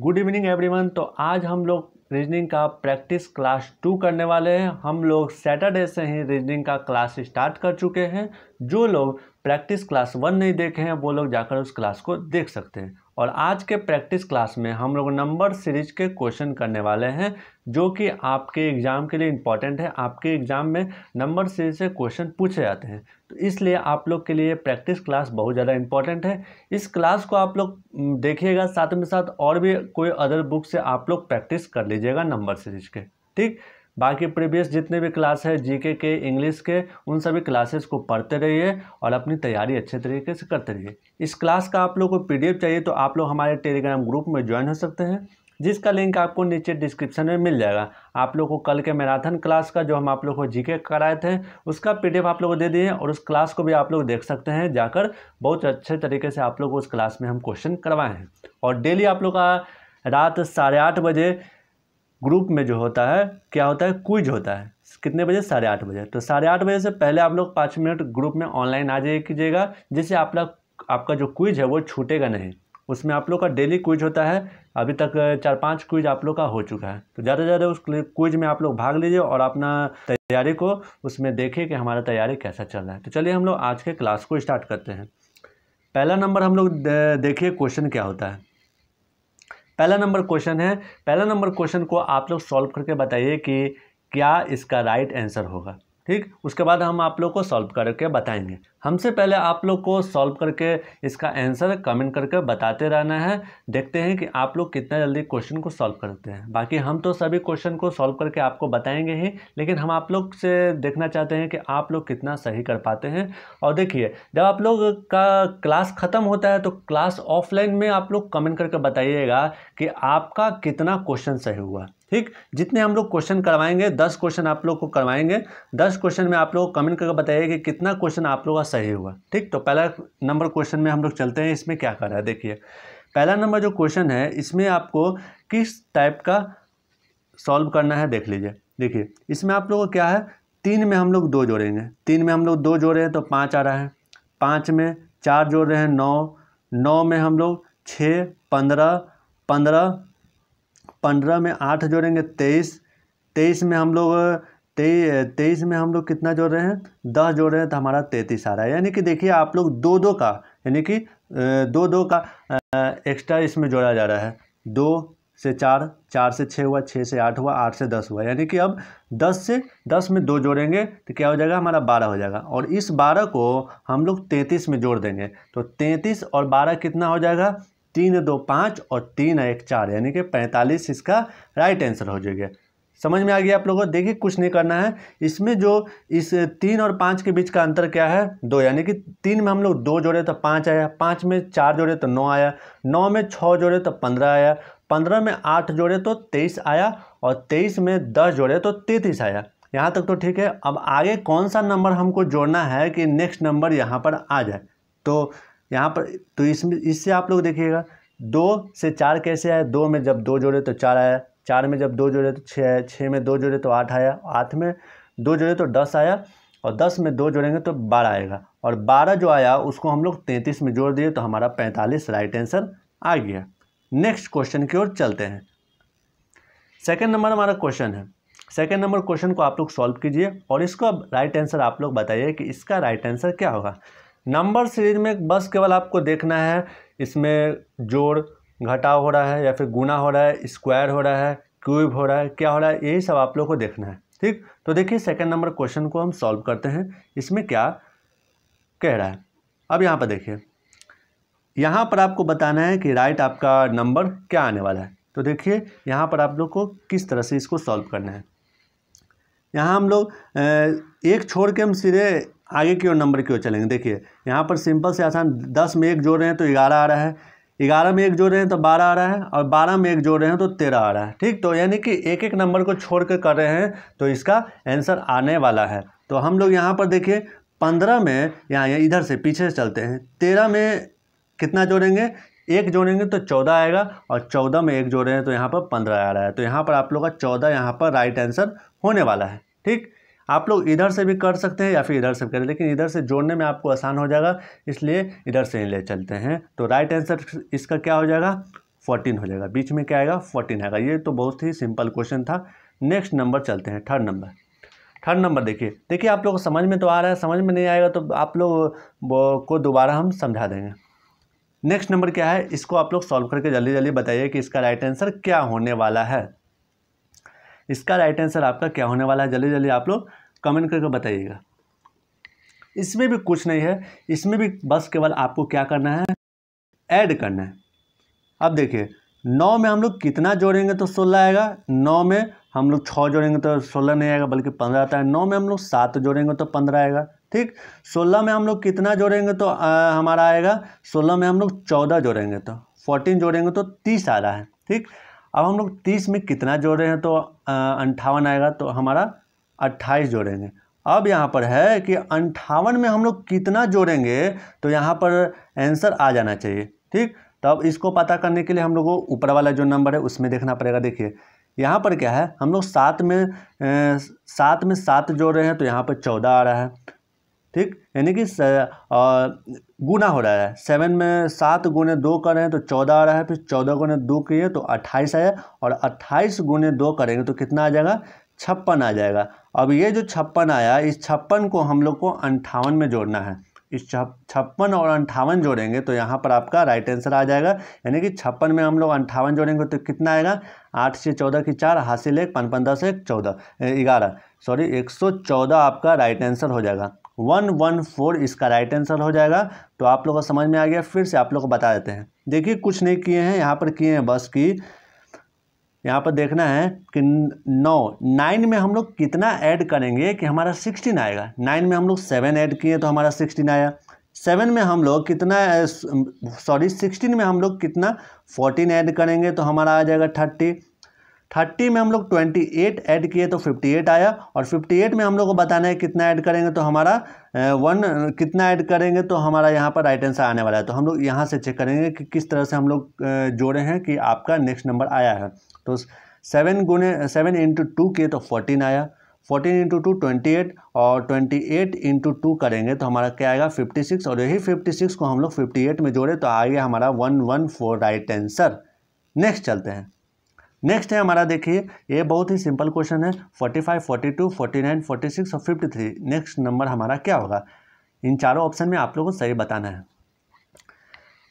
good evening everyone तो आज हम लोग रीजनिंग का प्रैक्टिस क्लास टू करने वाले हैं हम लोग सैटरडे से ही रीजनिंग का क्लास स्टार्ट कर चुके हैं जो लोग प्रैक्टिस क्लास वन नहीं देखे हैं वो लोग जाकर उस क्लास को देख सकते हैं और आज के प्रैक्टिस क्लास में हम लोग नंबर सीरीज के क्वेश्चन करने वाले हैं जो कि आपके एग्ज़ाम के लिए इम्पॉर्टेंट है आपके एग्ज़ाम में नंबर सीरीज से क्वेश्चन पूछे जाते हैं तो इसलिए आप लोग के लिए प्रैक्टिस क्लास बहुत ज़्यादा इम्पॉर्टेंट है इस क्लास को आप लोग देखिएगा साथ में साथ और भी कोई अदर बुक से आप लोग प्रैक्टिस कर लीजिएगा नंबर सीरीज के ठीक बाकी प्रीवियस जितने भी क्लास है जीके के इंग्लिश के उन सभी क्लासेस को पढ़ते रहिए और अपनी तैयारी अच्छे तरीके से करते रहिए इस क्लास का आप लोग को पीडीएफ चाहिए तो आप लोग हमारे टेलीग्राम ग्रुप में ज्वाइन हो सकते हैं जिसका लिंक आपको नीचे डिस्क्रिप्शन में मिल जाएगा आप लोग को कल के मैराथन क्लास का जो हम आप लोग को जीके कराए थे उसका पीडीएफ आप लोग को दे दिए और उस क्लास को भी आप लोग देख सकते हैं जाकर बहुत अच्छे तरीके से आप लोग को उस क्लास में हम क्वेश्चन करवाए हैं और डेली आप लोग का रात साढ़े आठ बजे ग्रुप में जो होता है क्या होता है क्विज होता है कितने बजे साढ़े आठ बजे तो साढ़े आठ बजे से पहले आप लोग पाँच मिनट ग्रुप में ऑनलाइन आ जाइए कीजिएगा जिससे आप लोग आपका जो क्विज है वो छूटेगा नहीं उसमें आप लोग का डेली क्विज होता है अभी तक चार पांच क्विज आप लोग का हो चुका है तो ज़्यादा से ज़्यादा उस क्विज में आप लोग भाग लीजिए और अपना तैयारी को उसमें देखिए कि हमारा तैयारी कैसा चल रहा है तो चलिए हम लोग आज के क्लास को स्टार्ट करते हैं पहला नंबर हम लोग देखिए क्वेश्चन क्या होता है पहला नंबर क्वेश्चन है पहला नंबर क्वेश्चन को आप लोग सॉल्व करके बताइए कि क्या इसका राइट आंसर होगा ठीक उसके बाद हम आप लोग को सॉल्व करके बताएंगे हमसे पहले आप लोग को सॉल्व करके इसका आंसर कमेंट करके बताते रहना है देखते हैं कि आप लोग कितना जल्दी क्वेश्चन को सॉल्व करते हैं बाकी हम तो सभी क्वेश्चन को सॉल्व करके आपको बताएंगे ही लेकिन हम आप लोग से देखना चाहते हैं कि आप लोग कितना सही कर पाते हैं और देखिए जब आप लोग का क्लास ख़त्म होता है तो क्लास ऑफलाइन में आप लोग कमेंट करके बताइएगा कि आपका कितना क्वेश्चन सही हुआ ठीक जितने हम लोग क्वेश्चन करवाएंगे दस क्वेश्चन आप लोग को करवाएंगे दस क्वेश्चन में आप लोग कमेंट करके बताइए कि कितना क्वेश्चन आप लोग का सही हुआ ठीक तो पहला नंबर क्वेश्चन में हम लोग चलते हैं इसमें क्या कर रहा है देखिए पहला नंबर जो क्वेश्चन है इसमें आपको किस टाइप का सॉल्व करना है देख लीजिए देखिए इसमें आप लोगों को क्या है तीन में हम लोग दो जोड़ेंगे तीन में हम लोग दो जोड़े हैं तो पाँच आ रहा है पाँच में चार जोड़ रहे हैं नौ नौ में हम लोग छः पंद्रह पंद्रह पंद्रह में आठ जोड़ेंगे तेईस तेईस में हम लोग तेई तेईस में हम लोग कितना जोड़ रहे हैं दस जोड़ रहे हैं तो हमारा तैंतीस आ रहा है यानी कि देखिए आप लोग दो दो का यानी कि दो दो का एक्स्ट्रा इसमें जोड़ा जा रहा है दो से चार चार से छः हुआ छः से आठ हुआ आठ से दस हुआ यानी कि अब दस से दस में दो जोड़ेंगे तो क्या हो जाएगा हमारा बारह हो जाएगा और इस बारह को हम लोग तैंतीस में जोड़ देंगे तो तैंतीस और बारह कितना हो जाएगा तीन दो पाँच और तीन एक चार यानी कि पैंतालीस इसका राइट आंसर हो जाएगा समझ में आ गया आप लोगों को देखिए कुछ नहीं करना है इसमें जो इस तीन और पाँच के बीच का अंतर क्या है दो यानी कि तीन में हम लोग दो जोड़े तो पाँच आया पाँच में चार जोड़े तो नौ आया नौ में छः जोड़े तो पंद्रह आया पंद्रह में आठ जोड़े तो तेईस आया और तेईस में दस जोड़े तो तैंतीस आया यहाँ तक तो ठीक है अब आगे कौन सा नंबर हमको जोड़ना है कि नेक्स्ट नंबर यहाँ पर आ जाए तो यहाँ पर तो इसमें इससे आप लोग देखिएगा दो से चार कैसे आया दो में जब दो जोड़े तो चार आया चार में जब दो जोड़े तो छः आया छः में दो जोड़े तो आठ आया आठ में दो जोड़े तो दस आया और दस में दो जोड़ेंगे तो बारह आएगा और बारह जो आया उसको हम लोग तैंतीस में जोड़ दिए तो हमारा पैंतालीस राइट आंसर आ गया नेक्स्ट क्वेश्चन की ओर चलते हैं सेकेंड नंबर हमारा क्वेश्चन है सेकेंड नंबर क्वेश्चन को आप लोग सॉल्व कीजिए और इसको अब राइट आंसर आप लोग बताइए कि इसका राइट आंसर क्या होगा नंबर सीरीज में बस केवल आपको देखना है इसमें जोड़ घटाव हो रहा है या फिर गुना हो रहा है स्क्वायर हो रहा है क्यूब हो रहा है क्या हो रहा है यही सब आप लोग को देखना है ठीक तो देखिए सेकंड नंबर क्वेश्चन को हम सॉल्व करते हैं इसमें क्या कह रहा है अब यहाँ पर देखिए यहाँ पर आपको बताना है कि राइट आपका नंबर क्या आने वाला है तो देखिए यहाँ पर आप लोग को किस तरह से इसको सॉल्व करना है यहाँ हम लोग एक छोड़ के हम सीधे आगे की ओर नंबर की ओर चलेंगे देखिए यहाँ पर सिंपल से आसान दस में एक जोड़ रहे हैं तो ग्यारह आ रहा है ग्यारह में एक जोड़ रहे हैं तो बारह आ रहा है और बारह में एक जोड़ रहे हैं तो तेरह आ रहा है ठीक तो यानी कि एक एक नंबर को छोड़ कर कर रहे हैं तो इसका आंसर आने वाला है तो हम लोग यहाँ पर देखिए पंद्रह में यहाँ इधर से पीछे से चलते हैं तेरह में कितना जोड़ेंगे एक जोड़ेंगे तो चौदह आएगा और चौदह में एक जोड़ रहे हैं तो यहाँ पर पंद्रह आ रहा है तो यहाँ पर आप लोग का चौदह यहाँ पर राइट आंसर होने वाला है ठीक आप लोग इधर से भी कर सकते हैं या फिर इधर से करें लेकिन इधर से जोड़ने में आपको आसान हो जाएगा इसलिए इधर से ही ले चलते हैं तो राइट आंसर इसका क्या हो जाएगा फोर्टीन हो जाएगा बीच में क्या आएगा फोर्टीन आएगा ये तो बहुत ही सिंपल क्वेश्चन था नेक्स्ट नंबर चलते हैं थर्ड नंबर थर्ड नंबर देखिए देखिए आप लोग समझ में तो आ रहा है समझ में नहीं आएगा तो आप लोग को दोबारा हम समझा देंगे नेक्स्ट नंबर क्या है इसको आप लोग सॉल्व करके जल्दी जल्दी बताइए कि इसका राइट आंसर क्या होने वाला है इसका राइट आंसर आपका क्या होने वाला है जल्दी जल्दी आप लोग कमेंट करके बताइएगा इसमें भी कुछ नहीं है इसमें भी बस केवल आपको क्या करना है ऐड करना है अब देखिए नौ में हम लोग कितना जोड़ेंगे तो सोलह आएगा नौ में हम लोग छः जोड़ेंगे तो सोलह नहीं आएगा बल्कि पंद्रह आता है नौ में हम लोग सात जोड़ेंगे तो पंद्रह आएगा ठीक सोलह में हम लोग कितना जोड़ेंगे तो आ, हमारा आएगा सोलह में हम लोग चौदह जोड़ेंगे तो फोर्टीन जोड़ेंगे तो तीस आ रहा है ठीक अब हम लोग तीस में कितना जोड़ रहे हैं तो अंठावन आएगा तो हमारा अट्ठाईस जोड़ेंगे अब यहाँ पर है कि अंठावन में हम लोग कितना जोड़ेंगे तो यहाँ पर आंसर आ जाना चाहिए ठीक तब इसको पता करने के लिए हम लोग को ऊपर वाला जो नंबर है उसमें देखना पड़ेगा देखिए यहाँ पर क्या है हम लोग सात में सात में सात जोड़ रहे हैं तो यहाँ पर चौदह आ रहा है ठीक यानी कि गुना हो रहा है सेवन में सात गुने दो कर रहे हैं तो चौदह आ रहा है फिर चौदह गुने दो किए तो अट्ठाईस आया और अट्ठाईस गुने दो करेंगे तो कितना आ जाएगा छप्पन आ जाएगा अब ये जो छप्पन आया इस छप्पन को हम लोग को अंठावन में जोड़ना है इस छप्पन और अंठावन जोड़ेंगे तो यहाँ पर आपका राइट आंसर आ जाएगा यानी कि छप्पन में हम लोग अंठावन जोड़ेंगे तो कितना आएगा आठ से चौदह की चार हासिल एक पन पंद्रह से चौदह ग्यारह सॉरी एक सौ चौदह आपका राइट आंसर हो जाएगा वन वन फोर इसका राइट आंसर हो जाएगा तो आप लोग को समझ में आ गया फिर से आप लोग को बता देते हैं देखिए कुछ नहीं किए हैं यहाँ पर किए हैं बस की यहाँ पर देखना है कि नौ नाइन में हम लोग कितना ऐड करेंगे कि हमारा सिक्सटीन आएगा नाइन में हम लोग सेवन ऐड किए तो हमारा सिक्सटीन आया सेवन में हम लोग कितना सॉरी सिक्सटीन में हम लोग कितना फोर्टीन ऐड करेंगे तो हमारा आ जाएगा थर्टी थर्टी में हम लोग ट्वेंटी एट ऐड किए तो फिफ्टी एट आया और फिफ्टी एट में हम लोग को बताना है कितना ऐड करेंगे तो हमारा वन कितना ऐड करेंगे तो हमारा यहाँ पर राइट आंसर आने वाला है तो हम लोग यहाँ से चेक करेंगे कि किस तरह से हम लोग जोड़े हैं कि आपका नेक्स्ट नंबर आया है तो सेवन गुने सेवन इंटू टू किए तो फोर्टीन आया fourteen into two twenty eight और ट्वेंटी एट इंटू टू करेंगे तो हमारा क्या आएगा फिफ्टी सिक्स और यही फिफ्टी सिक्स को हम लोग फिफ्टी एट में जोड़े तो आ गया हमारा one one four right answer next चलते हैं नेक्स्ट है हमारा देखिए ये बहुत ही सिंपल क्वेश्चन है 45, 42, 49, 46 और 53 नेक्स्ट नंबर हमारा क्या होगा इन चारों ऑप्शन में आप लोगों को सही बताना है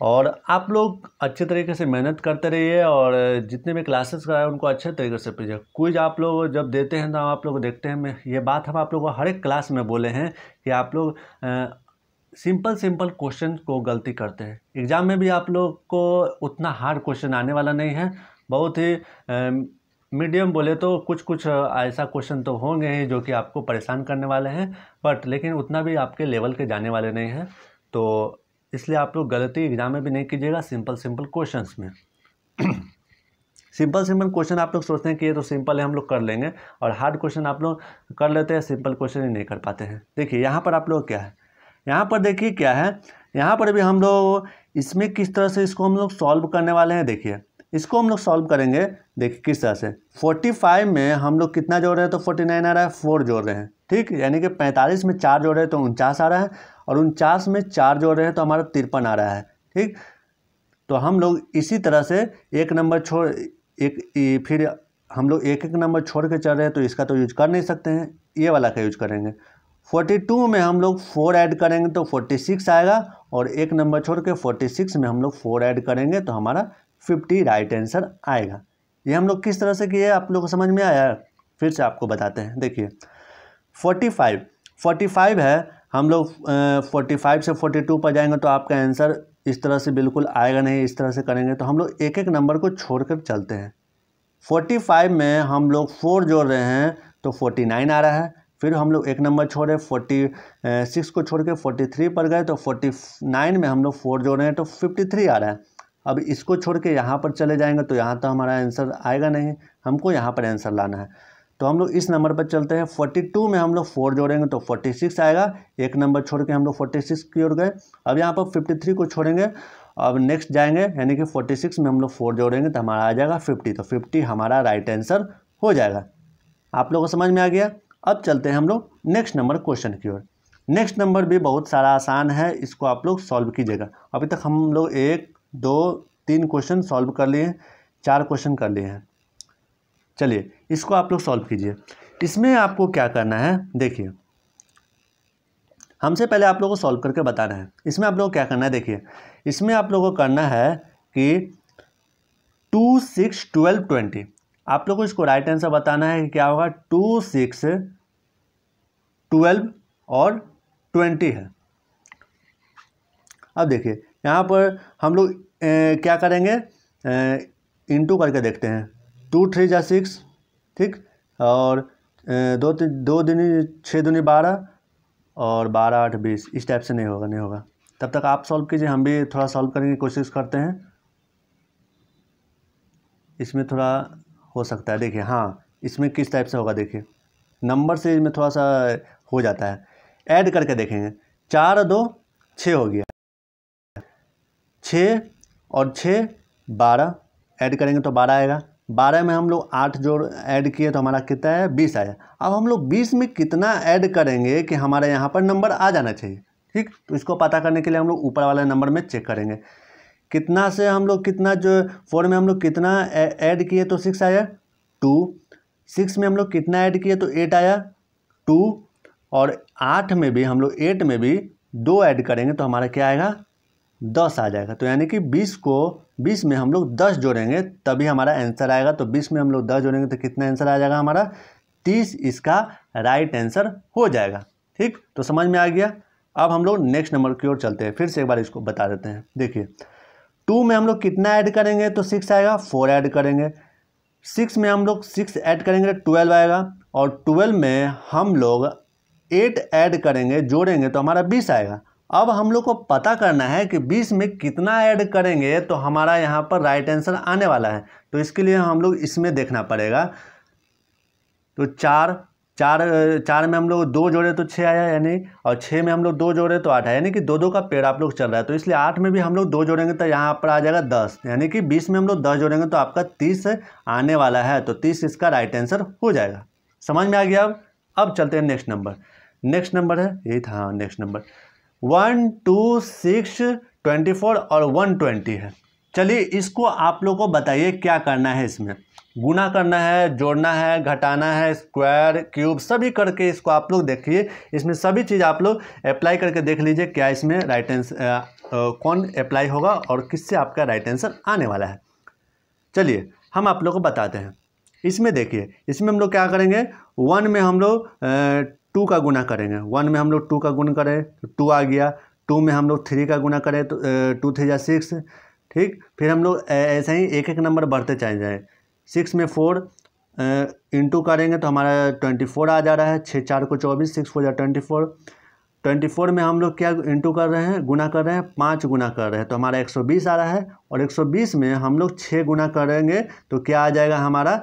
और आप लोग अच्छे तरीके से मेहनत करते रहिए और जितने भी क्लासेस कराए उनको अच्छे तरीके से पीजिए कुछ आप लोग जब देते हैं तो हम आप लोग देखते हैं ये बात हम आप लोग को हर एक क्लास में बोले हैं कि आप लोग सिंपल सिंपल क्वेश्चन को गलती करते हैं एग्ज़ाम में भी आप लोग को उतना हार्ड क्वेश्चन आने वाला नहीं है बहुत ही मीडियम बोले तो कुछ कुछ ऐसा क्वेश्चन तो होंगे ही जो कि आपको परेशान करने वाले हैं बट लेकिन उतना भी आपके लेवल के जाने वाले नहीं हैं तो इसलिए आप लोग गलती एग्ज़ाम में भी नहीं कीजिएगा सिंपल सिंपल क्वेश्चन में सिंपल सिंपल क्वेश्चन आप लोग सोचते हैं कि ये तो सिंपल है हम लोग कर लेंगे और हार्ड क्वेश्चन आप लोग कर लेते हैं सिंपल क्वेश्चन ही नहीं कर पाते हैं देखिए यहाँ पर आप लोग क्या है यहाँ पर देखिए क्या है यहाँ पर भी हम लोग इसमें किस तरह से इसको हम लोग सॉल्व करने वाले हैं देखिए इसको हम लोग सॉल्व करेंगे देखिए किस तरह से 45 में हम लोग कितना जोड़ रहे हैं तो 49 आ रहा है फोर जोड़ रहे हैं ठीक यानी कि 45 में चार जोड़ रहे हैं तो उनचास आ रहा है और उनचास में चार जोड़ रहे हैं तो हमारा तिरपन आ रहा है ठीक तो हम लोग इसी तरह से एक नंबर छोड़ एक फिर हम लोग एक एक नंबर छोड़ के चल रहे हैं तो इसका तो यूज कर नहीं सकते हैं ये वाला का यूज करेंगे फोर्टी टू में हम लोग फोर ऐड करेंगे तो फोर्टी सिक्स आएगा और एक नंबर छोड़ के सिक्स में हम लोग फोर ऐड करेंगे तो हमारा फिफ्टी राइट आंसर आएगा ये हम लोग किस तरह से किए आप लोग को समझ में आया फिर से आपको बताते हैं देखिए फोर्टी फाइव फोर्टी फाइव है हम लोग फोर्टी फाइव से फोर्टी टू पर जाएंगे तो आपका आंसर इस तरह से बिल्कुल आएगा नहीं इस तरह से करेंगे तो हम लोग एक एक नंबर को छोड़ कर चलते हैं फोर्टी फाइव में हम लोग फोर जोड़ रहे हैं तो फोर्टी नाइन आ रहा है फिर हम लोग एक नंबर छोड़े फोर्टी सिक्स को छोड़ के फोर्टी थ्री पर गए तो फोर्टी नाइन में हम लोग फोर जोड़ रहे हैं तो फिफ्टी थ्री आ रहा है अब इसको छोड़ के यहाँ पर चले जाएंगे तो यहाँ तो हमारा आंसर आएगा नहीं हमको यहाँ पर आंसर लाना है तो हम लोग इस नंबर पर चलते हैं फोर्टी टू में हम लोग फोर जोड़ेंगे तो फोर्टी सिक्स आएगा एक नंबर छोड़ के हम लोग फोर्टी सिक्स की ओर गए अब यहाँ पर फिफ्टी थ्री को छोड़ेंगे अब नेक्स्ट जाएंगे यानी कि फोर्टी सिक्स में हम लोग फोर जोड़ेंगे तो हमारा आ जाएगा फिफ्टी तो फिफ्टी हमारा राइट आंसर हो जाएगा आप लोगों को समझ में आ गया अब चलते हैं हम लोग नेक्स्ट नंबर क्वेश्चन की ओर नेक्स्ट नंबर भी बहुत सारा आसान है इसको आप लोग सॉल्व कीजिएगा अभी तक हम लोग एक दो तीन क्वेश्चन सॉल्व कर लिए चार क्वेश्चन कर लिए हैं चलिए इसको आप लोग सॉल्व कीजिए इसमें आपको क्या करना है देखिए हमसे पहले आप लोगों को सॉल्व करके बताना है इसमें आप लोगों को क्या करना है देखिए इसमें आप लोगों को करना है कि टू सिक्स ट्वेल्व ट्वेंटी आप लोगों को इसको राइट आंसर बताना है कि क्या होगा टू सिक्स ट्वेल्व और ट्वेंटी है अब देखिए यहाँ पर हम लोग क्या करेंगे इंटू करके देखते हैं टू थ्री जा सिक्स ठीक और दो दो दिन छः दूनी बारह और बारह आठ बीस इस टाइप से नहीं होगा नहीं होगा तब तक आप सॉल्व कीजिए हम भी थोड़ा सॉल्व करने की कोशिश करते हैं इसमें थोड़ा हो सकता है देखिए हाँ इसमें किस टाइप से होगा देखिए नंबर से इसमें थोड़ा सा हो जाता है ऐड करके देखेंगे चार दो छः हो गया छः और छः बारह ऐड करेंगे तो बारह आएगा बारह में हम लोग आठ जोड़ ऐड किए तो हमारा कितना है बीस आया अब हम लोग बीस में कितना ऐड करेंगे कि हमारे यहाँ पर नंबर आ जाना चाहिए ठीक तो इसको पता करने के लिए हम लोग ऊपर वाले नंबर में चेक करेंगे कितना से हम लोग कितना जो फोर में हम लोग कितना ऐड किए तो सिक्स आया टू सिक्स में हम लोग कितना ऐड किए तो एट आया टू और आठ में भी हम लोग एट में भी दो ऐड करेंगे तो हमारा क्या आएगा दस आ जाएगा तो यानी कि बीस को बीस में हम लोग दस जोड़ेंगे तभी हमारा आंसर आएगा तो बीस में हम लोग दस जोड़ेंगे तो कितना आंसर आ जाएगा हमारा तीस इसका राइट आंसर हो जाएगा ठीक तो समझ में आ गया अब हम लोग नेक्स्ट नंबर की ओर चलते हैं फिर से एक बार इसको बता देते हैं देखिए टू में हम लोग कितना ऐड करेंगे तो सिक्स आएगा फोर ऐड करेंगे सिक्स में हम लोग सिक्स ऐड करेंगे तो ट्वेल्व आएगा और ट्वेल्व में हम लोग एट ऐड करेंगे जोड़ेंगे तो हमारा बीस आएगा अब हम लोग को पता करना है कि 20 में कितना ऐड करेंगे तो हमारा यहाँ पर राइट आंसर आने वाला है तो इसके लिए हम लोग इसमें देखना पड़ेगा तो चार चार चार में हम लोग दो जोड़े तो छः आया यानी और छः में हम लोग दो जोड़े तो आठ आया यानी कि दो दो का पेड़ आप लोग चल रहा है तो इसलिए आठ में भी हम लोग दो जोड़ेंगे तो यहाँ पर आ जाएगा दस यानी कि बीस में हम लोग दस जोड़ेंगे तो आपका तीस आने वाला है तो तीस इसका राइट आंसर हो जाएगा समझ में आ गया अब अब चलते हैं नेक्स्ट नंबर नेक्स्ट नंबर है यही था हाँ next number one two six twenty four और वन ट्वेंटी है चलिए इसको आप लोग को बताइए क्या करना है इसमें गुना करना है जोड़ना है घटाना है स्क्वायर क्यूब सभी करके इसको आप लोग देखिए इसमें सभी चीज़ आप लोग अप्लाई करके देख लीजिए क्या इसमें राइट आंसर कौन अप्लाई होगा और किससे आपका राइट आंसर आने वाला है चलिए हम आप लोग को बताते हैं इसमें देखिए इसमें हम लोग क्या करेंगे वन में हम लोग टू का गुना करेंगे वन में हम लोग टू का गुना करें तो टू आ गया टू में हम लोग थ्री का गुना करें तो टू थ्री या सिक्स ठीक फिर हम लोग ऐसे ही एक एक नंबर बढ़ते चले जाए सिक्स में फोर इंटू करेंगे तो हमारा ट्वेंटी फोर आ जा रहा है छः चार को चौबीस सिक्स फोर या ट्वेंटी फोर ट्वेंटी फोर में हम लोग क्या इंटू कर रहे हैं गुना कर रहे हैं पाँच गुना कर रहे हैं तो हमारा एक सौ बीस आ रहा है और एक सौ बीस में हम लोग छः गुना करेंगे तो क्या आ जाएगा हमारा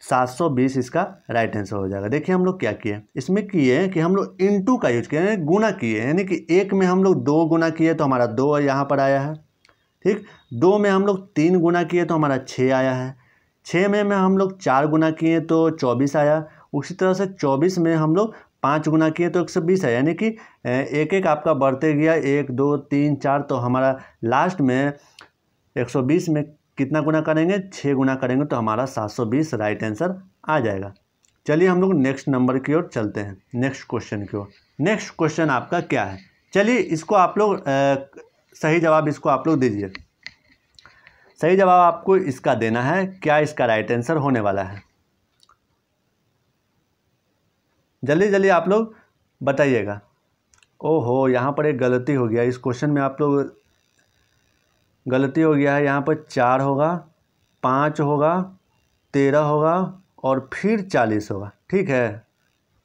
सात सौ बीस इसका राइट आंसर हो जाएगा देखिए हम लोग क्या किए इसमें किए कि हम लोग टू का यूज किए यानी गुना किए यानी कि एक में हम लोग दो गुना किए तो हमारा दो यहाँ पर आया है ठीक दो में हम लोग तीन गुना किए तो हमारा छः आया है छः में में हम लोग चार गुना किए तो चौबीस आया उसी तरह से चौबीस में हम लोग पाँच गुना किए तो एक सौ बीस है यानी कि एक एक आपका बढ़ते गया एक दो तीन चार तो हमारा लास्ट में एक सौ बीस में कितना गुना करेंगे छः गुना करेंगे तो हमारा 720 राइट आंसर आ जाएगा चलिए हम लोग नेक्स्ट नंबर की ओर चलते हैं नेक्स्ट क्वेश्चन की ओर नेक्स्ट क्वेश्चन आपका क्या है चलिए इसको आप लोग सही जवाब इसको आप लोग दीजिए सही जवाब आपको इसका देना है क्या इसका राइट आंसर होने वाला है जल्दी जल्दी आप लोग बताइएगा ओहो यहाँ पर एक गलती हो गया इस क्वेश्चन में आप लोग गलती हो गया है यहाँ पर चार होगा पाँच होगा तेरह होगा और फिर चालीस होगा ठीक है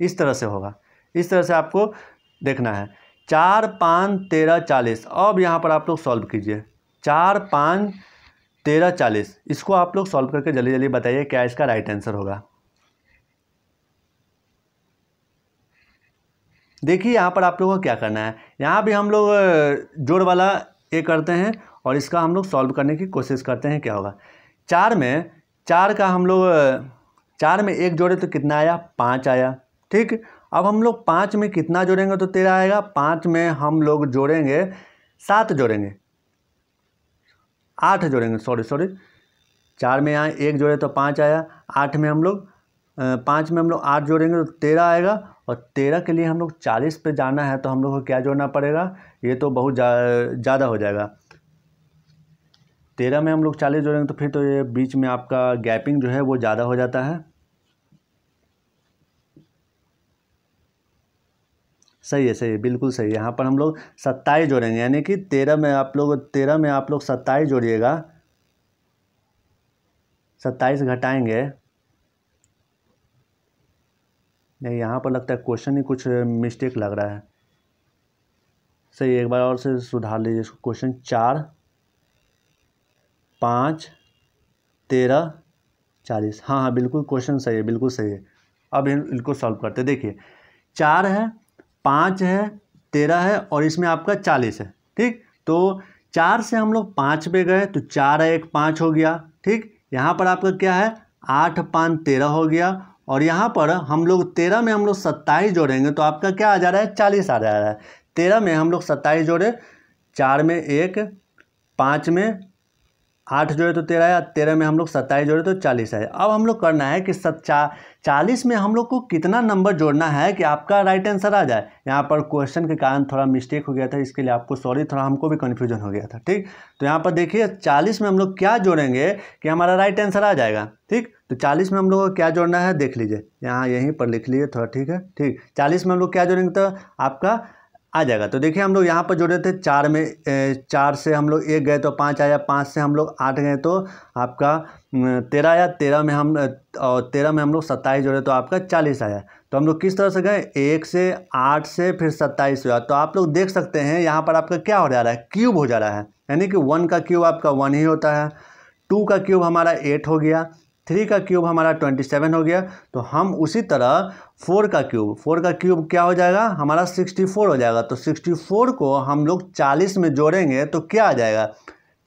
इस तरह से होगा इस तरह से आपको देखना है चार पाँच तेरह चालीस अब यहाँ पर आप लोग सॉल्व कीजिए चार पाँच तेरह चालीस इसको आप लोग सॉल्व करके जल्दी जल्दी बताइए क्या इसका राइट आंसर होगा देखिए यहाँ पर आप लोगों को क्या करना है यहाँ भी हम लोग जोड़ वाला ये करते हैं और इसका हम लोग सॉल्व करने की कोशिश करते हैं क्या होगा चार में चार का हम लोग चार में एक जोड़े तो कितना आया पाँच आया ठीक अब हम लोग पाँच में कितना जोड़ेंगे तो तेरह आएगा पाँच में हम लोग जोड़ेंगे सात जोड़ेंगे आठ जोड़ेंगे सॉरी सॉरी चार में यहाँ एक जोड़े तो पाँच आया आठ में हम लोग पाँच में हम लोग आठ जोड़ेंगे तो तेरह आएगा और तेरह के लिए हम लोग चालीस पे जाना है तो हम लोग को क्या जोड़ना पड़ेगा ये तो बहुत ज़्यादा जा, हो जाएगा तेरह में हम लोग चालीस जोड़ेंगे तो फिर तो ये बीच में आपका गैपिंग जो है वो ज़्यादा हो जाता है सही है सही है बिल्कुल सही है यहाँ पर हम लोग सत्ताईस जोड़ेंगे यानी कि तेरह में आप लोग तेरह में आप लोग सत्ताईस जोड़िएगा सत्ताईस घटाएंगे नहीं यहाँ पर लगता है क्वेश्चन ही कुछ मिस्टेक लग रहा है सही एक बार और से सुधार लीजिए क्वेश्चन चार पाँच तेरह चालीस हाँ हाँ बिल्कुल क्वेश्चन सही है बिल्कुल सही है अब इन इनको सॉल्व करते हैं देखिए चार है पाँच है तेरह है और इसमें आपका चालीस है ठीक तो चार से हम लोग पाँच पे गए तो चार एक पाँच हो गया ठीक यहाँ पर आपका क्या है आठ पाँच तेरह हो गया और यहाँ पर हम लोग तेरह में हम लोग सत्ताईस जोड़ेंगे तो आपका क्या आ जा रहा है चालीस आ जा रहा है तेरह में हम लोग सत्ताईस जोड़े चार में एक पाँच में आठ जोड़े तो तेरह आया तेरह में हम लोग सत्ताईस जोड़े तो चालीस आए अब हम लोग करना है कि सच्चा चालीस में हम लोग को कितना नंबर जोड़ना है कि आपका राइट आंसर आ जाए यहाँ पर क्वेश्चन के कारण थोड़ा मिस्टेक हो गया था इसके लिए आपको सॉरी थोड़ा हमको भी कन्फ्यूजन हो गया था ठीक तो यहाँ पर देखिए चालीस में हम लोग क्या जोड़ेंगे कि हमारा राइट आंसर आ जाएगा ठीक तो चालीस में हम लोग को क्या जोड़ना है देख लीजिए यहाँ यहीं पर लिख लीजिए थोड़ा ठीक है ठीक चालीस में हम लोग क्या जोड़ेंगे तो आपका आ जाएगा तो देखिए हम लोग यहाँ पर जुड़े थे चार में चार से हम लोग एक गए तो पाँच आया पाँच से हम लोग आठ गए तो आपका तेरह आया तेरह में हम और तेरह में हम लोग सत्ताईस जुड़े तो आपका चालीस आया तो हम लोग किस तरह से गए एक से आठ से फिर सत्ताईस हुआ तो आप लोग देख सकते हैं यहाँ पर आपका क्या हो जा रहा है क्यूब हो जा रहा है यानी कि वन का क्यूब आपका वन ही होता है टू का क्यूब हमारा एट हो गया थ्री का क्यूब हमारा ट्वेंटी सेवन हो गया तो हम उसी तरह फोर का क्यूब फोर का क्यूब क्या हो जाएगा हमारा सिक्सटी फोर हो जाएगा तो सिक्सटी फोर को हम लोग चालीस में जोड़ेंगे तो क्या आ जाएगा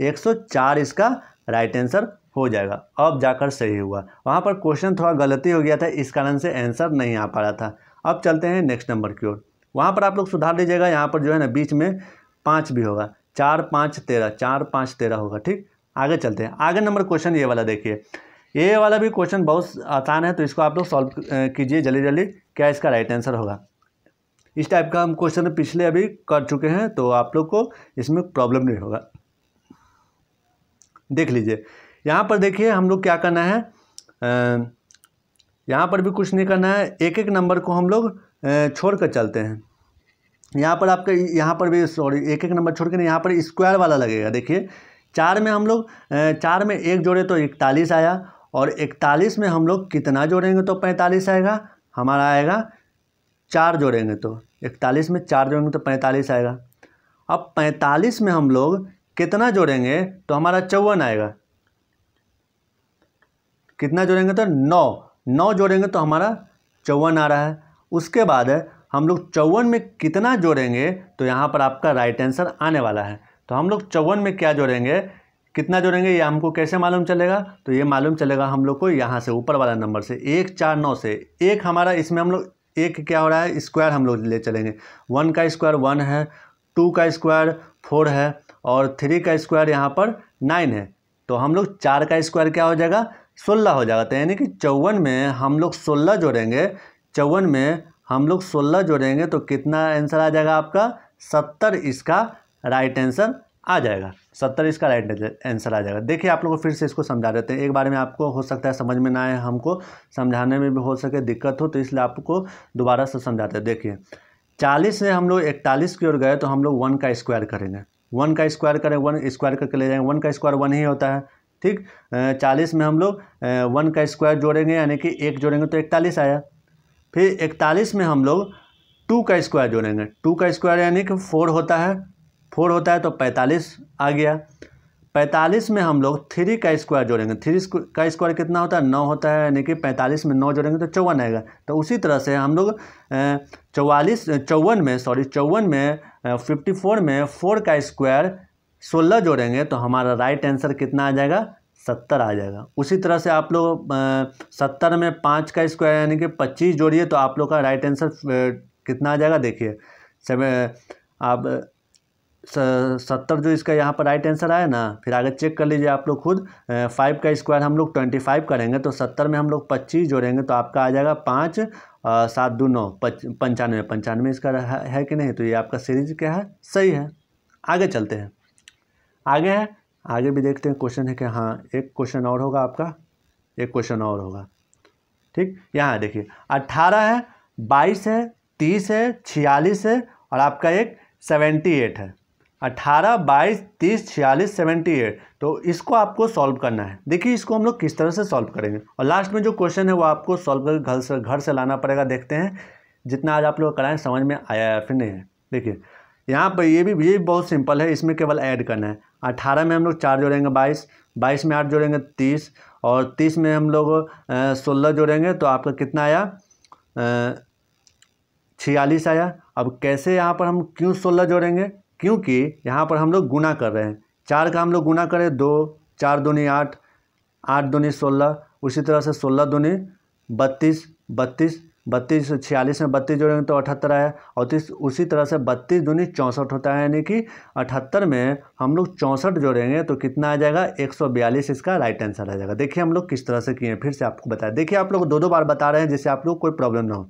एक सौ चार इसका राइट आंसर हो जाएगा अब जाकर सही हुआ वहाँ पर क्वेश्चन थोड़ा गलती हो गया था इस कारण से आंसर नहीं आ पा रहा था अब चलते हैं नेक्स्ट नंबर की ओर वहाँ पर आप लोग सुधार लीजिएगा यहाँ पर जो है ना बीच में पाँच भी होगा चार पाँच तेरह चार पाँच तेरह होगा ठीक आगे चलते हैं आगे नंबर क्वेश्चन ये वाला देखिए ये वाला भी क्वेश्चन बहुत आसान है तो इसको आप लोग सॉल्व कीजिए जल्दी जल्दी क्या इसका राइट आंसर होगा इस टाइप का हम क्वेश्चन पिछले अभी कर चुके हैं तो आप लोग को इसमें प्रॉब्लम नहीं होगा देख लीजिए यहाँ पर देखिए हम लोग क्या करना है यहाँ पर भी कुछ नहीं करना है एक एक नंबर को हम लोग छोड़ कर चलते हैं यहाँ पर आपका यहाँ पर भी सॉरी एक एक नंबर छोड़ के नहीं यहाँ पर स्क्वायर वाला लगेगा देखिए चार में हम लोग चार में एक जोड़े तो इकतालीस आया और इकतालीस में हम लोग कितना जोड़ेंगे तो पैंतालीस आएगा हमारा आएगा चार जोड़ेंगे तो इकतालीस में चार जोड़ेंगे तो पैंतालीस आएगा अब पैंतालीस में हम लोग कितना जोड़ेंगे तो हमारा चौवन आएगा कितना जोड़ेंगे तो नौ नौ जोड़ेंगे तो हमारा चौवन आ रहा है उसके बाद हम लोग चौवन में कितना जोड़ेंगे तो यहाँ पर आपका राइट आंसर आने वाला है तो हम लोग चौवन में क्या जोड़ेंगे कितना जोड़ेंगे ये हमको कैसे मालूम चलेगा तो ये मालूम चलेगा हम लोग को यहाँ से ऊपर वाला नंबर से एक चार नौ से एक हमारा इसमें हम लोग एक क्या हो रहा है स्क्वायर हम लोग ले चलेंगे वन का स्क्वायर वन है टू का स्क्वायर फोर है और थ्री का स्क्वायर यहाँ पर नाइन है तो हम लोग चार का स्क्वायर क्या हो जाएगा सोलह हो जाएगा तो यानी कि चौवन में हम लोग सोलह जोड़ेंगे चौवन में हम लोग सोलह जोड़ेंगे तो कितना आंसर आ जाएगा आपका सत्तर इसका राइट आंसर आ जाएगा सत्तर इसका राइट आंसर आ जाएगा देखिए आप लोगों को फिर से इसको समझा देते हैं एक बार में आपको हो सकता है समझ में ना आए हमको समझाने में भी हो सके दिक्कत हो तो इसलिए आपको दोबारा से समझाते हैं देखिए चालीस से हम लोग इकतालीस की ओर गए तो हम लोग वन का स्क्वायर करेंगे वन का स्क्वायर करें वन स्क्वायर करके ले जाएंगे वन का स्क्वायर वन ही होता है ठीक चालीस में हम लोग वन का स्क्वायर जोड़ेंगे यानी कि एक जोड़ेंगे तो इकतालीस आया फिर इकतालीस में हम लोग टू का स्क्वायर जोड़ेंगे टू का स्क्वायर यानी कि फोर होता है फोर होता है तो पैंतालीस आ गया पैंतालीस में हम लोग थ्री का स्क्वायर जोड़ेंगे थ्री का स्क्वायर कितना होता है नौ होता है यानी कि पैंतालीस में नौ जोड़ेंगे तो चौवन आएगा तो उसी तरह से हम लोग चौवालीस चौवन में सॉरी चौवन में फिफ्टी फोर में फोर का स्क्वायर सोलह जोड़ेंगे तो हमारा राइट आंसर कितना आ जाएगा सत्तर आ जाएगा उसी तरह से आप लोग सत्तर में पाँच का स्क्वायर यानी कि पच्चीस जोड़िए तो आप लोग का राइट आंसर कितना आ जाएगा देखिए सेवे आप सत्तर जो इसका यहाँ पर राइट आंसर आया ना फिर आगे चेक कर लीजिए आप लोग खुद फाइव का स्क्वायर हम लोग ट्वेंटी फाइव करेंगे तो सत्तर में हम लोग पच्चीस जोड़ेंगे तो आपका आ जाएगा पाँच सात दो नौ पंचानवे पंचानवे इसका है कि नहीं तो ये आपका सीरीज क्या है सही है आगे चलते हैं आगे है आगे भी देखते हैं क्वेश्चन है कि हाँ एक क्वेश्चन और होगा आपका एक क्वेश्चन और होगा ठीक यहाँ देखिए अट्ठारह है बाईस है तीस है छियालीस है और आपका एक सेवेंटी एट है अट्ठारह बाईस तीस छियालीस सेवेंटी एट तो इसको आपको सॉल्व करना है देखिए इसको हम लोग किस तरह से सॉल्व करेंगे और लास्ट में जो क्वेश्चन है वो आपको सॉल्व कर घर से घर से लाना पड़ेगा देखते हैं जितना आज आप लोग कराएं समझ में आया या फिर नहीं है देखिए यहाँ पर ये भी ये भी बहुत सिंपल है इसमें केवल ऐड करना है अठारह में हम लोग चार जोड़ेंगे बाईस बाईस में आठ जोड़ेंगे तीस और तीस में हम लोग सोलह जोड़ेंगे तो आपका कितना आया छियालीस आया अब कैसे यहाँ पर हम क्यों सोलह जोड़ेंगे क्योंकि यहाँ पर हम लोग गुना कर रहे हैं चार का हम लोग गुना करें दो चार दूनी आठ आठ दूनी सोलह उसी तरह से सोलह दूनी बत्तीस बत्तीस बत्तीस छियालीस में बत्तीस जोड़ेंगे तो अठहत्तर आया और तीस उसी तरह से बत्तीस दूनी चौंसठ होता है यानी कि अठहत्तर में हम लोग चौंसठ जोड़ेंगे तो कितना आ जाएगा एक सौ बयालीस इसका राइट आंसर आ जाएगा देखिए हम लोग किस तरह से किए हैं फिर से आपको बताया देखिए आप लोग दो दो बार बता रहे हैं जिससे आप लोग कोई प्रॉब्लम ना हो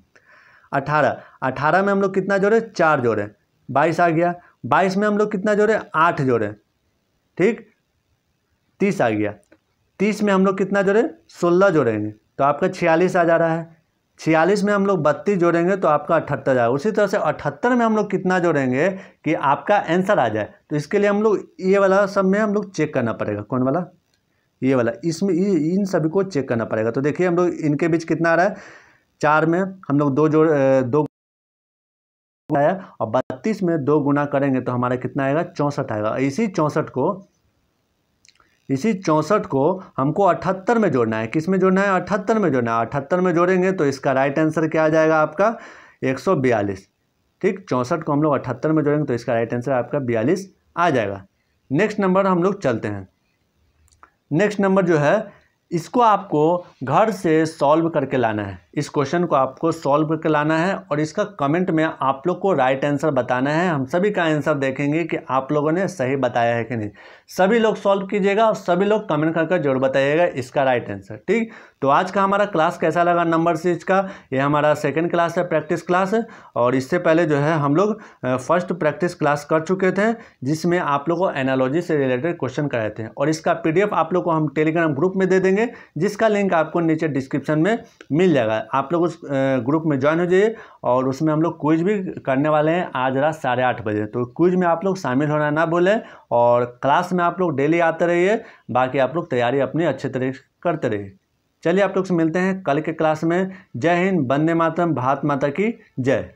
अठारह अठारह में हम लोग कितना जोड़े चार जोड़ें बाईस आ गया बाईस में हम लोग कितना जोड़े आठ जोड़े ठीक तीस आ गया तीस में हम लोग कितना जोड़े सोलह जोड़ेंगे तो आपका छियालीस आ जा रहा है छियालीस में हम लोग बत्तीस जोड़ेंगे तो आपका अठहत्तर आएगा उसी तरह से अठहत्तर में हम लोग कितना जोड़ेंगे कि आपका आंसर आ जाए तो इसके लिए हम लोग ये वाला सब में हम लोग चेक करना पड़ेगा कौन वाला ये वाला इसमें इन सभी को चेक करना पड़ेगा तो देखिए हम लोग इनके बीच कितना आ रहा है चार में हम लोग दो जोड़ दो आया और बत्तीस में दो गुना करेंगे तो हमारा कितना आएगा चौंसठ आएगा इसी चौंसठ को इसी चौंसठ को हमको अठहत्तर में जोड़ना है किस में जोड़ना है अठहत्तर में जोड़ना है अठहत्तर में जोड़ेंगे तो इसका राइट आंसर क्या आ जाएगा आपका एक सौ बयालीस ठीक चौंसठ को हम लोग अठहत्तर में जोड़ेंगे तो इसका राइट आंसर आपका बयालीस आ जाएगा नेक्स्ट नंबर हम लोग चलते हैं नेक्स्ट नंबर जो है इसको आपको घर से सॉल्व करके लाना है इस क्वेश्चन को आपको सॉल्व करके लाना है और इसका कमेंट में आप लोग को राइट आंसर बताना है हम सभी का आंसर देखेंगे कि आप लोगों ने सही बताया है कि नहीं सभी लोग सॉल्व कीजिएगा और सभी लोग कमेंट करके जरूर बताइएगा इसका राइट आंसर ठीक तो आज का हमारा क्लास कैसा लगा नंबर सीज का ये हमारा सेकेंड क्लास है प्रैक्टिस क्लास है और इससे पहले जो है हम लोग फर्स्ट प्रैक्टिस क्लास कर चुके थे जिसमें आप लोग को एनालॉजी से रिलेटेड क्वेश्चन कराए थे और इसका पी आप लोग को हम टेलीग्राम ग्रुप में दे देंगे देंगे जिसका लिंक आपको नीचे डिस्क्रिप्शन में मिल जाएगा आप लोग उस ग्रुप में ज्वाइन हो जाइए और उसमें हम लोग क्विज भी करने वाले हैं आज रात साढ़े आठ बजे तो क्विज में आप लोग शामिल होना ना बोलें और क्लास में आप लोग डेली आते रहिए बाकी आप लोग तैयारी अपनी अच्छे तरीके करते रहिए चलिए आप लोग से मिलते हैं कल के क्लास में जय हिंद बंदे मातम भारत माता की जय